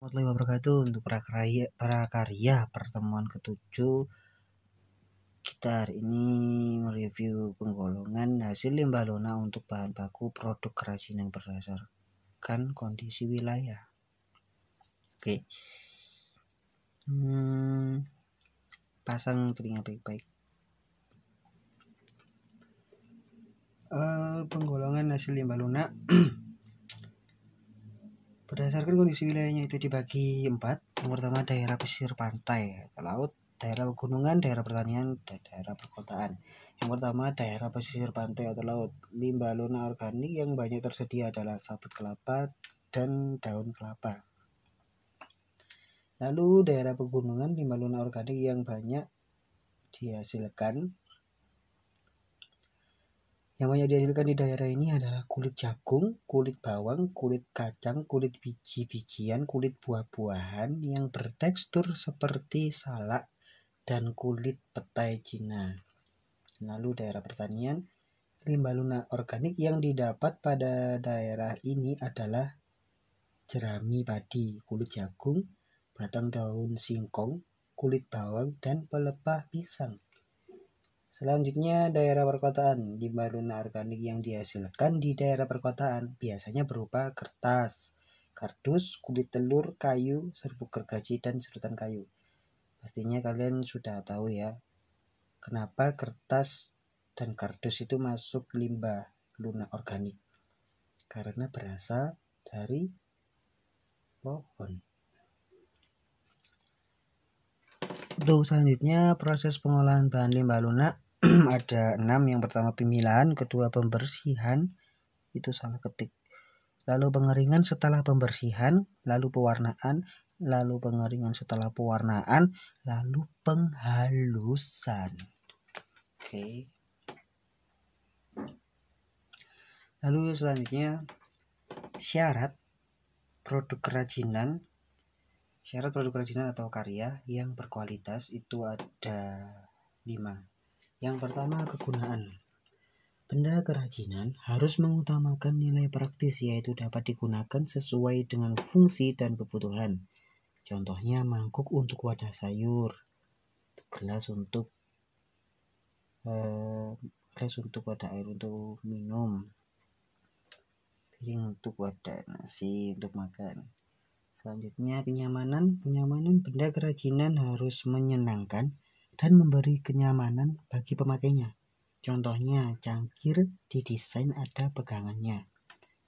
warahmatullahi wabarakatuh untuk Para karya, pertemuan ketujuh kita hari ini mereview penggolongan hasil limbah lona untuk bahan baku produk kerajinan berdasarkan kondisi wilayah oke hmm, pasang telinga baik-baik uh, penggolongan hasil limbah lunak Berdasarkan kondisi wilayahnya itu dibagi empat. Yang pertama daerah pesisir pantai, laut, daerah pegunungan, daerah pertanian, dan daerah perkotaan. Yang pertama, daerah pesisir pantai atau laut. Limbah lunak organik yang banyak tersedia adalah sabut kelapa dan daun kelapa. Lalu daerah pegunungan limbah lunak organik yang banyak dihasilkan yang banyak dihasilkan di daerah ini adalah kulit jagung, kulit bawang, kulit kacang, kulit biji-bijian, kulit buah-buahan yang bertekstur seperti salak dan kulit petai Cina. Lalu daerah pertanian, limbah lunak organik yang didapat pada daerah ini adalah jerami padi, kulit jagung, batang daun singkong, kulit bawang, dan pelepah pisang. Selanjutnya, daerah perkotaan. di Dimbaluna organik yang dihasilkan di daerah perkotaan biasanya berupa kertas, kardus, kulit telur, kayu, serbuk gergaji, dan serutan kayu. Pastinya kalian sudah tahu ya, kenapa kertas dan kardus itu masuk limbah lunak organik. Karena berasal dari pohon. Untuk selanjutnya proses pengolahan bahan limbah lunak ada enam yang pertama pemilahan, kedua pembersihan itu salah ketik. Lalu pengeringan setelah pembersihan, lalu pewarnaan, lalu pengeringan setelah pewarnaan, lalu penghalusan. Oke. Lalu selanjutnya syarat produk kerajinan Syarat produk kerajinan atau karya yang berkualitas itu ada lima. Yang pertama, kegunaan. Benda kerajinan harus mengutamakan nilai praktis yaitu dapat digunakan sesuai dengan fungsi dan kebutuhan. Contohnya mangkuk untuk wadah sayur, gelas untuk eh, gelas untuk wadah air untuk minum, piring untuk wadah nasi untuk makan. Selanjutnya kenyamanan, kenyamanan benda kerajinan harus menyenangkan dan memberi kenyamanan bagi pemakainya. Contohnya cangkir didesain ada pegangannya.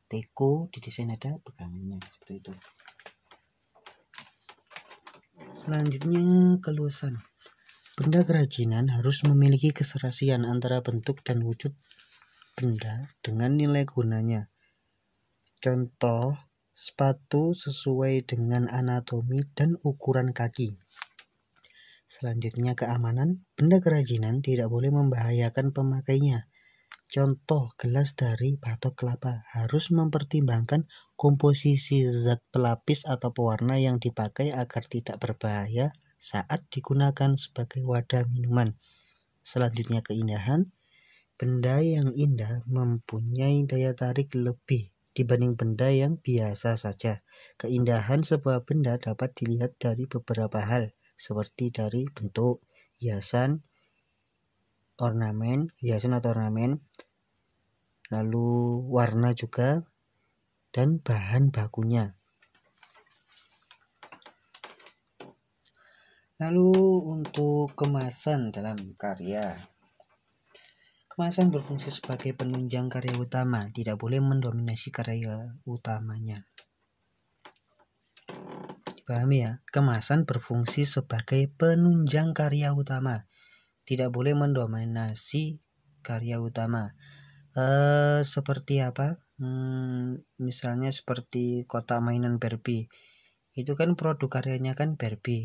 Teko didesain ada pegangannya seperti itu. Selanjutnya keluasan. Benda kerajinan harus memiliki keserasian antara bentuk dan wujud benda dengan nilai gunanya. Contoh sepatu sesuai dengan anatomi dan ukuran kaki. Selanjutnya keamanan, benda kerajinan tidak boleh membahayakan pemakainya. Contoh gelas dari batok kelapa harus mempertimbangkan komposisi zat pelapis atau pewarna yang dipakai agar tidak berbahaya saat digunakan sebagai wadah minuman. Selanjutnya keindahan, benda yang indah mempunyai daya tarik lebih dibanding benda yang biasa saja. Keindahan sebuah benda dapat dilihat dari beberapa hal, seperti dari bentuk, hiasan, ornamen, hiasan atau ornamen, lalu warna juga, dan bahan bakunya. Lalu untuk kemasan dalam karya Kemasan berfungsi sebagai penunjang karya utama, tidak boleh mendominasi karya utamanya. Dipahami ya? Kemasan berfungsi sebagai penunjang karya utama, tidak boleh mendominasi karya utama. Eh, seperti apa? Hmm, misalnya seperti kota mainan Barbie. Itu kan produk karyanya kan Barbie.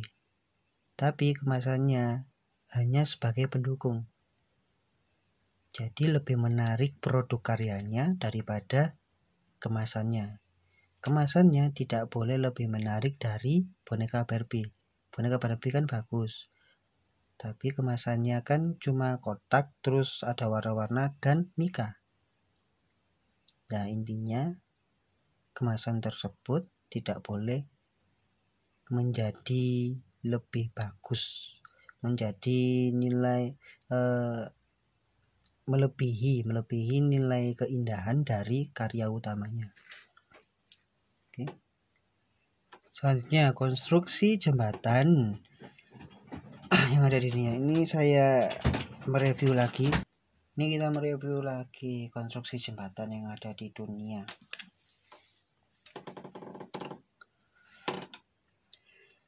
Tapi kemasannya hanya sebagai pendukung jadi lebih menarik produk karyanya daripada kemasannya. Kemasannya tidak boleh lebih menarik dari boneka Barbie. Boneka Barbie kan bagus. Tapi kemasannya kan cuma kotak terus ada warna-warna dan mika. Nah intinya kemasan tersebut tidak boleh menjadi lebih bagus menjadi nilai eh, melebihi melebihi nilai keindahan dari karya utamanya. Oke. Selanjutnya konstruksi jembatan yang ada di dunia ini saya mereview lagi. Ini kita mereview lagi konstruksi jembatan yang ada di dunia.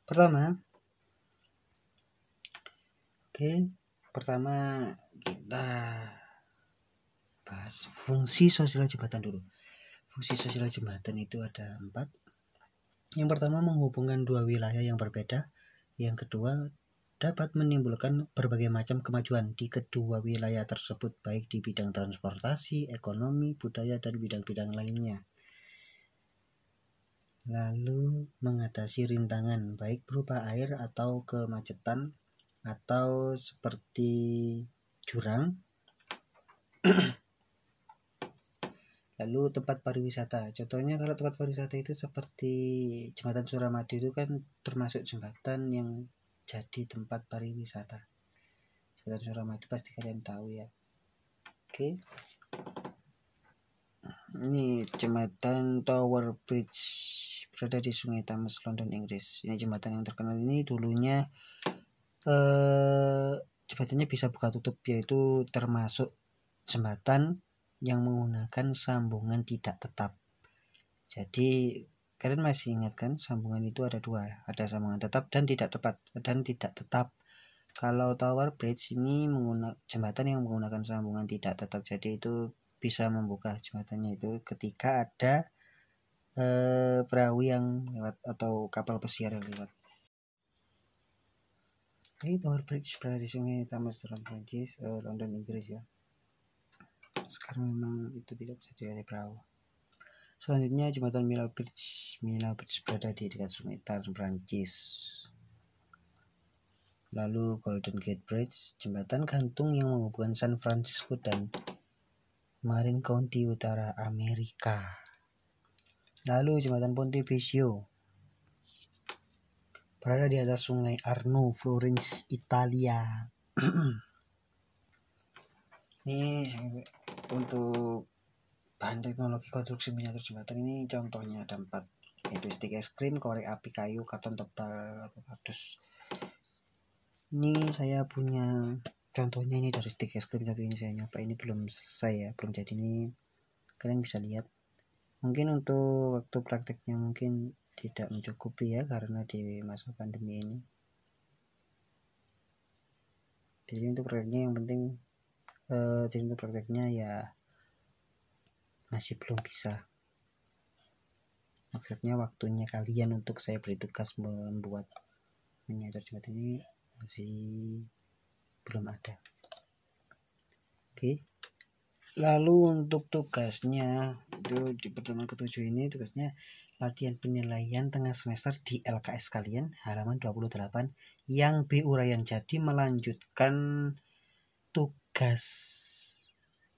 Pertama, oke, pertama kita bahas fungsi sosial jembatan dulu. Fungsi sosial jembatan itu ada empat. Yang pertama menghubungkan dua wilayah yang berbeda. Yang kedua dapat menimbulkan berbagai macam kemajuan di kedua wilayah tersebut baik di bidang transportasi, ekonomi, budaya dan bidang-bidang lainnya. Lalu mengatasi rintangan baik berupa air atau kemacetan atau seperti jurang lalu tempat pariwisata contohnya kalau tempat pariwisata itu seperti jembatan Suramadu itu kan termasuk jembatan yang jadi tempat pariwisata jembatan Suramadu pasti kalian tahu ya oke ini jembatan Tower Bridge berada di Sungai Thames London Inggris ini jembatan yang terkenal ini dulunya eh jembatannya bisa buka tutup yaitu termasuk jembatan yang menggunakan sambungan tidak tetap. Jadi kalian masih ingat kan sambungan itu ada dua, ya? ada sambungan tetap dan tidak tepat dan tidak tetap. Kalau tower bridge ini menggunakan jembatan yang menggunakan sambungan tidak tetap, jadi itu bisa membuka jembatannya itu ketika ada eh, perahu yang lewat atau kapal pesiar yang lewat. Ini tower bridge berada di sungai Thames dalam Prancis, eh, London, Inggris ya sekarang memang itu tidak bisa dilihat perahu selanjutnya jembatan mila Bridge mila Bridge berada di dekat sungai Tarn Prancis lalu Golden Gate Bridge jembatan gantung yang menghubungkan San Francisco dan Marin County Utara Amerika lalu jembatan ponte vecchio berada di atas sungai Arno Florence Italia ini untuk bahan teknologi konstruksi miniatur jembatan ini contohnya ada empat yaitu stik es krim, korek api kayu, karton tebal atau kardus. Ini saya punya contohnya ini dari stik es krim tapi ini saya nyapa ini belum selesai ya belum jadi ini kalian bisa lihat mungkin untuk waktu prakteknya mungkin tidak mencukupi ya karena di masa pandemi ini jadi untuk prakteknya yang penting Eh, jadi untuk prakteknya ya masih belum bisa maksudnya waktunya kalian untuk saya beri tugas membuat miniatur jembatan ini masih belum ada oke lalu untuk tugasnya itu di pertemuan ketujuh ini tugasnya latihan penilaian tengah semester di LKS kalian halaman 28 yang B uraian jadi melanjutkan gas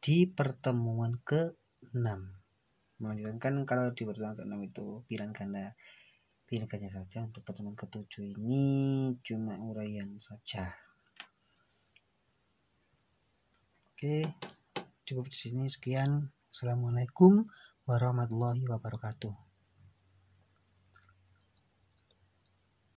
di pertemuan ke-6 melanjutkan kalau di pertemuan ke-6 itu pilihan ganda pilihan ganda saja untuk pertemuan ke-7 ini cuma uraian saja oke cukup di sini sekian assalamualaikum warahmatullahi wabarakatuh